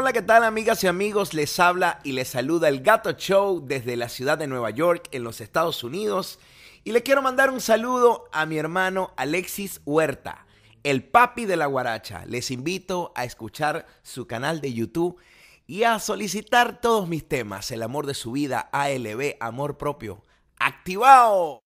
Hola, ¿qué tal amigas y amigos? Les habla y les saluda el Gato Show desde la ciudad de Nueva York, en los Estados Unidos. Y le quiero mandar un saludo a mi hermano Alexis Huerta, el papi de la guaracha. Les invito a escuchar su canal de YouTube y a solicitar todos mis temas, el amor de su vida, ALB, amor propio. ¡Activado!